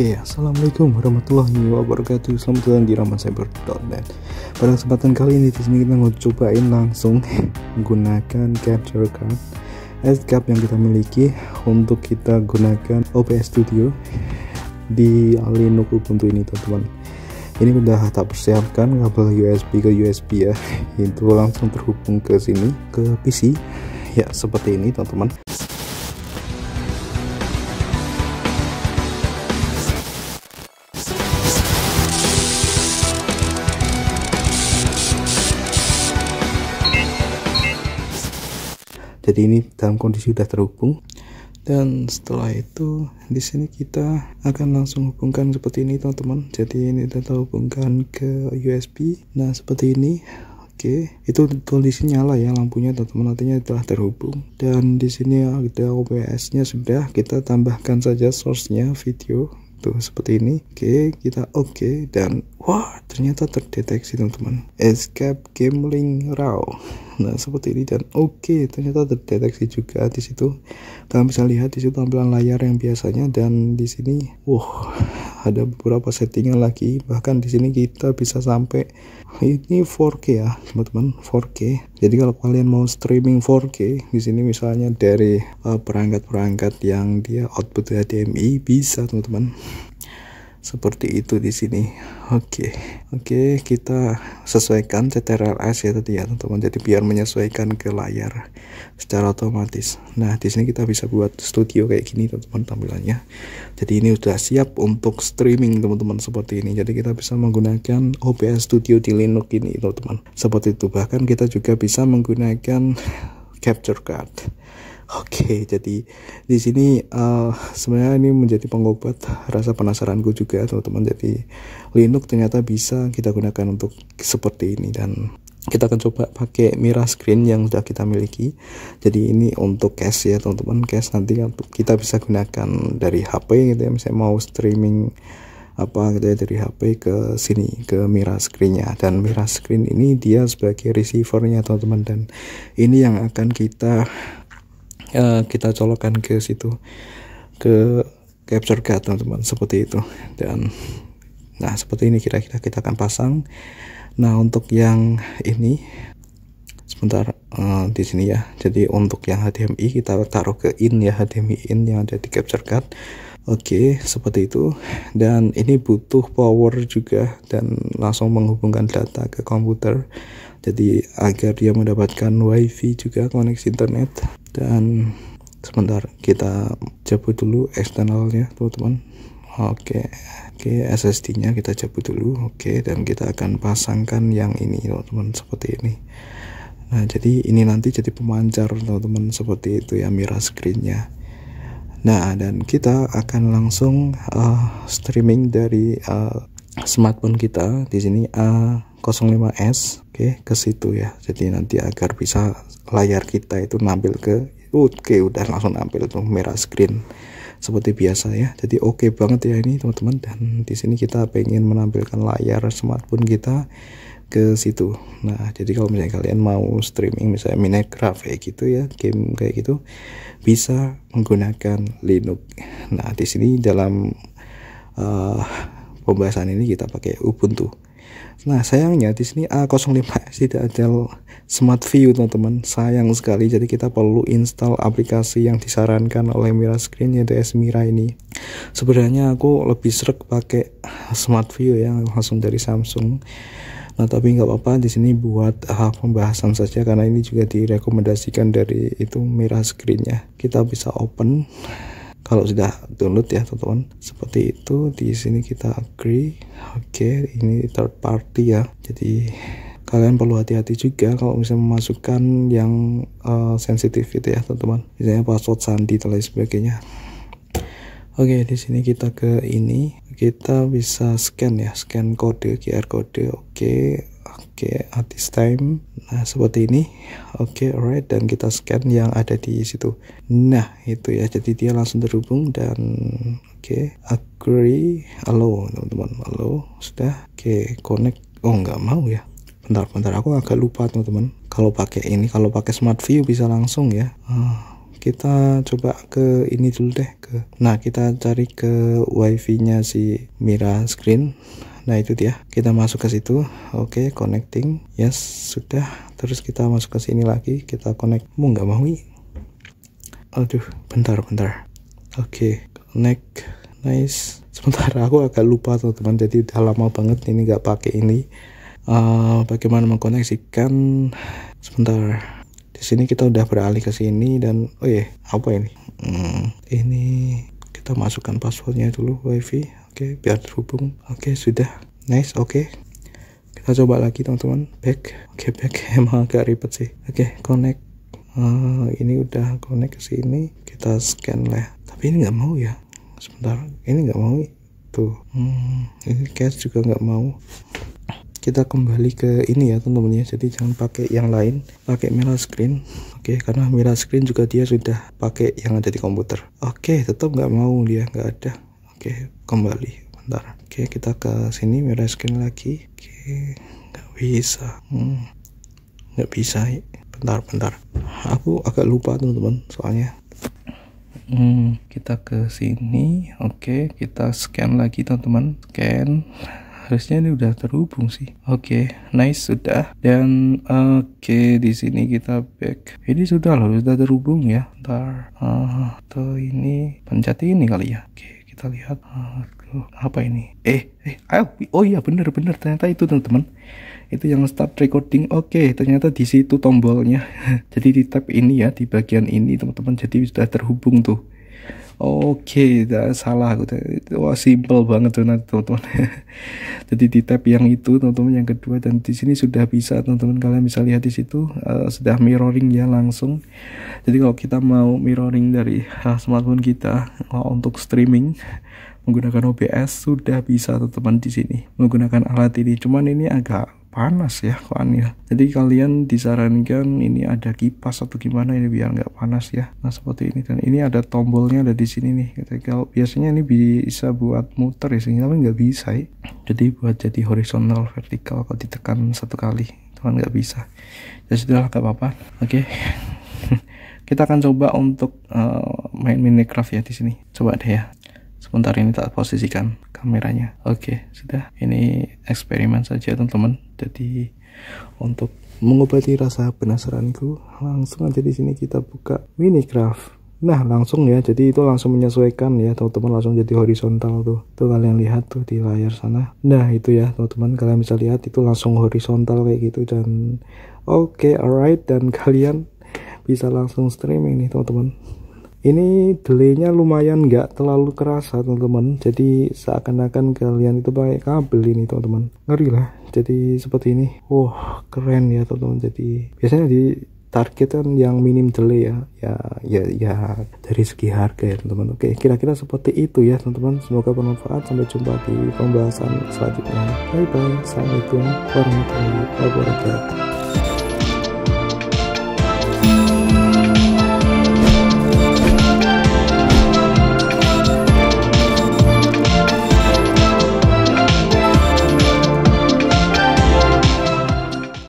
Oke, okay, assalamualaikum warahmatullahi wabarakatuh. Selamat datang di Raman Cyber.net. Pada kesempatan kali ini di sini kita mau cobain langsung menggunakan capture card escape yang kita miliki untuk kita gunakan OBS Studio di Linux Ubuntu ini, teman-teman. Ini udah tak persiapkan kabel USB ke USB ya. Itu langsung terhubung ke sini ke PC ya seperti ini, teman-teman jadi ini dalam kondisi sudah terhubung dan setelah itu di sini kita akan langsung hubungkan seperti ini teman-teman jadi ini kita hubungkan ke USB nah seperti ini Oke, itu kondisi nyala ya lampunya teman-teman artinya telah terhubung dan di sini ada OBS-nya sudah kita tambahkan saja source-nya video tuh gitu, seperti ini oke okay, kita oke okay, dan wah ternyata terdeteksi teman-teman escape gambling raw nah seperti ini dan oke okay, ternyata terdeteksi juga di situ kalian bisa lihat di situ tampilan layar yang biasanya dan di sini wow ada beberapa settingan lagi bahkan di sini kita bisa sampai ini 4K ya teman-teman 4K jadi kalau kalian mau streaming 4K di sini misalnya dari eh, perangkat-perangkat uh, yang dia output HDMI bisa teman-teman seperti itu di sini oke okay. oke okay, kita sesuaikan s ya tadi ya teman-teman jadi biar menyesuaikan ke layar secara otomatis nah di sini kita bisa buat studio kayak gini teman-teman tampilannya jadi ini sudah siap untuk streaming teman-teman seperti ini jadi kita bisa menggunakan OBS Studio di Linux ini teman-teman seperti itu bahkan kita juga bisa menggunakan capture card Oke, jadi di sini uh, sebenarnya ini menjadi pengobat rasa penasaranku juga teman-teman. Jadi Linux ternyata bisa kita gunakan untuk seperti ini dan kita akan coba pakai mirror screen yang sudah kita miliki. Jadi ini untuk cache ya teman-teman. Cache nanti kita bisa gunakan dari HP gitu ya. Misalnya mau streaming apa gitu ya dari HP ke sini ke mirror screennya dan mirror screen ini dia sebagai receivernya teman-teman dan ini yang akan kita Ya, kita colokan ke situ ke capture card teman-teman seperti itu dan nah seperti ini kira-kira kita akan pasang nah untuk yang ini sebentar uh, di sini ya jadi untuk yang HDMI kita taruh ke in ya HDMI in yang ada di capture card Oke, seperti itu. Dan ini butuh power juga dan langsung menghubungkan data ke komputer. Jadi agar dia mendapatkan WiFi juga koneksi internet. Dan sebentar kita cabut dulu eksternalnya, teman-teman. Oke, oke SSD-nya kita cabut dulu. Oke, dan kita akan pasangkan yang ini, teman-teman, seperti ini. Nah, jadi ini nanti jadi pemancar, teman-teman, seperti itu ya mirror screen-nya. Nah, dan kita akan langsung uh, streaming dari uh, smartphone kita di sini A05s, oke, okay, ke situ ya. Jadi nanti agar bisa layar kita itu nampil ke oke okay, udah langsung nampil tuh merah screen seperti biasa ya. Jadi oke okay banget ya ini teman-teman dan di sini kita pengen menampilkan layar smartphone kita ke situ. Nah, jadi kalau misalnya kalian mau streaming misalnya Minecraft kayak gitu ya, game kayak gitu bisa menggunakan Linux. Nah, di sini dalam uh, pembahasan ini kita pakai Ubuntu. Nah, sayangnya di sini A05 tidak ada Smart View, teman-teman. Sayang sekali. Jadi kita perlu install aplikasi yang disarankan oleh Mira Screen yaitu Esmira ini. Sebenarnya aku lebih serak pakai Smart View yang langsung dari Samsung Nah tapi nggak apa-apa di sini buat hak pembahasan saja karena ini juga direkomendasikan dari itu mirah screennya. Kita bisa open kalau sudah download ya teman-teman seperti itu di sini kita agree oke okay, ini third party ya jadi kalian perlu hati-hati juga kalau misalnya memasukkan yang uh, sensitif itu ya teman-teman misalnya password sandi dan lain sebagainya Oke, di sini kita ke ini. Kita bisa scan ya, scan kode QR kode. Oke. Oke, at this time. Nah, seperti ini. Oke, alright dan kita scan yang ada di situ. Nah, itu ya. Jadi dia langsung terhubung dan oke, agree, halo teman-teman. Halo, sudah. Oke, connect. Oh, nggak mau ya. Bentar, bentar. Aku agak lupa teman-teman. Kalau pakai ini, kalau pakai smart view bisa langsung ya. Uh kita coba ke ini dulu deh ke nah kita cari ke wifi nya si Mira screen nah itu dia kita masuk ke situ oke okay, connecting yes sudah terus kita masuk ke sini lagi kita connect mau nggak mau aduh bentar bentar oke okay, connect nice Sebentar, aku agak lupa teman-teman jadi udah lama banget ini nggak pakai ini uh, bagaimana mengkoneksikan sebentar di sini kita udah beralih ke sini dan oh iya yeah, apa ini hmm, ini kita masukkan passwordnya dulu wifi oke okay, biar terhubung oke okay, sudah nice oke okay. kita coba lagi teman-teman back oke okay, back emang agak ribet sih oke okay, connect uh, ini udah connect ke sini kita scan lah tapi ini nggak mau ya sebentar ini nggak mau tuh hmm, ini cash juga nggak mau kita kembali ke ini ya teman-teman ya jadi jangan pakai yang lain pakai mirror screen oke okay, karena mirror screen juga dia sudah pakai yang ada di komputer oke okay, tetap nggak mau dia nggak ada oke okay, kembali bentar oke okay, kita ke sini mirror screen lagi oke okay, nggak bisa hmm, nggak bisa bentar bentar aku agak lupa teman-teman soalnya Hmm, kita ke sini. Oke, okay, kita scan lagi teman-teman. Scan harusnya ini udah terhubung sih oke okay, nice sudah dan oke okay, di sini kita back ini sudah loh sudah terhubung ya ntar uh, eh, tuh ini pencet ini kali ya oke okay, kita lihat uh, apa ini eh eh ayo. oh iya bener bener ternyata itu teman-teman itu yang start recording oke okay, ternyata di situ tombolnya jadi di tab ini ya di bagian ini teman-teman jadi sudah terhubung tuh Oke, okay, salah aku. Wah, simple banget donat teman-teman. Jadi di tab yang itu teman-teman yang kedua dan di sini sudah bisa teman-teman kalian bisa lihat di situ uh, sudah mirroring ya langsung. Jadi kalau kita mau mirroring dari uh, smartphone kita uh, untuk streaming menggunakan OBS sudah bisa teman-teman di sini menggunakan alat ini. Cuman ini agak panas ya kan ya jadi kalian disarankan ini ada kipas atau gimana ini biar nggak panas ya nah seperti ini dan ini ada tombolnya ada di sini nih ketika biasanya ini bisa buat muter di sini tapi nggak bisa ya jadi buat jadi horizontal vertikal kalau ditekan satu kali itu nggak bisa ya sudah nggak apa-apa oke okay. kita akan coba untuk uh, main Minecraft ya di sini coba deh ya sebentar ini tak posisikan kameranya oke sudah ini eksperimen saja teman-teman jadi untuk mengobati rasa penasaranku langsung aja di sini kita buka Minecraft nah langsung ya jadi itu langsung menyesuaikan ya teman-teman langsung jadi horizontal tuh tuh kalian lihat tuh di layar sana nah itu ya teman-teman kalian bisa lihat itu langsung horizontal kayak gitu dan oke okay, alright dan kalian bisa langsung streaming nih teman-teman ini delaynya lumayan nggak terlalu kerasa teman-teman jadi seakan-akan kalian itu pakai kabel ini teman-teman ngeri lah jadi seperti ini wah wow, keren ya teman-teman jadi biasanya di target kan yang minim delay ya ya ya ya dari segi harga ya teman-teman oke kira-kira seperti itu ya teman-teman semoga bermanfaat sampai jumpa di pembahasan selanjutnya bye bye assalamualaikum warahmatullahi wabarakatuh